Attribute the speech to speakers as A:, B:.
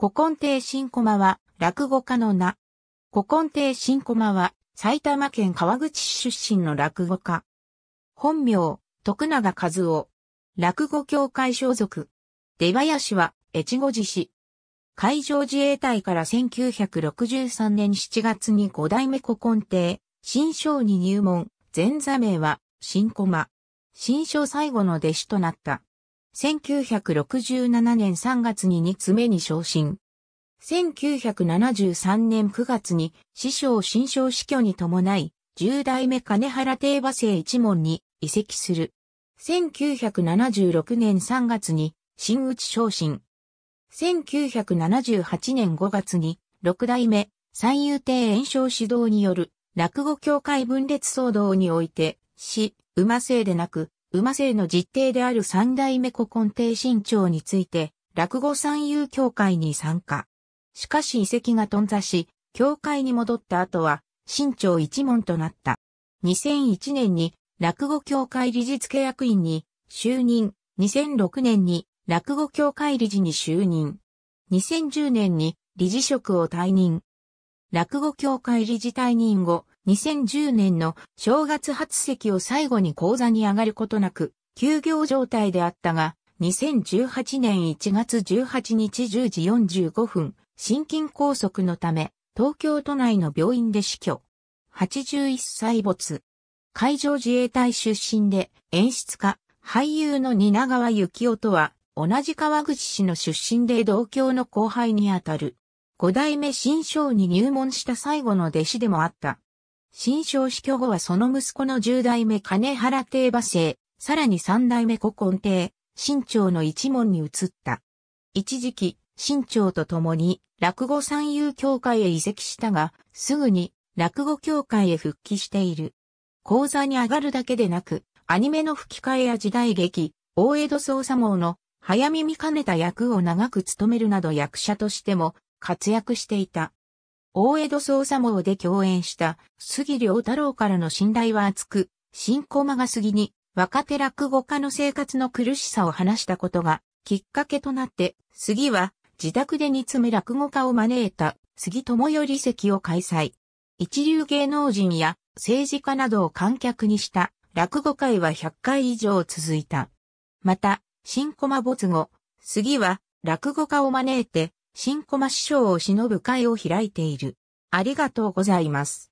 A: 古今亭新駒は、落語家の名。古今亭新駒は、埼玉県川口市出身の落語家。本名、徳永和夫。落語協会所属。出林は、越後寺市。海上自衛隊から1963年7月に五代目古今亭、新章に入門、前座名は、新駒。新章最後の弟子となった。1967年3月に2つ目に昇進。1973年9月に師匠新章死去に伴い、10代目金原定馬生一門に移籍する。1976年3月に新内昇進。1978年5月に六代目三遊亭炎症指導による落語協会分裂騒動において、死、馬生でなく、馬生の実弟である三代目古今帝新潮について、落語三遊協会に参加。しかし遺跡が頓挫し、協会に戻った後は、新潮一門となった。2001年に落語協会理事付役員に就任、2006年に落語協会理事に就任、2010年に理事職を退任。落語協会理事退任後、2010年の正月初席を最後に講座に上がることなく、休業状態であったが、2018年1月18日10時45分、心筋梗塞のため、東京都内の病院で死去。81歳没。海上自衛隊出身で、演出家、俳優の蜷川幸雄とは、同じ川口市の出身で同郷の後輩にあたる。五代目新章に入門した最後の弟子でもあった。新章死去後はその息子の十代目金原定馬生、さらに三代目古今帝、新朝の一門に移った。一時期、新朝と共に落語三遊協会へ移籍したが、すぐに落語協会へ復帰している。講座に上がるだけでなく、アニメの吹き替えや時代劇、大江戸捜査網の早耳兼ねた役を長く務めるなど役者としても活躍していた。大江戸捜査網で共演した杉良太郎からの信頼は厚く、新駒が杉に若手落語家の生活の苦しさを話したことがきっかけとなって、杉は自宅で煮詰め落語家を招いた杉友り席を開催。一流芸能人や政治家などを観客にした落語会は100回以上続いた。また、新駒没後、杉は落語家を招いて新駒師匠を忍ぶ会を開いている。ありがとうございます。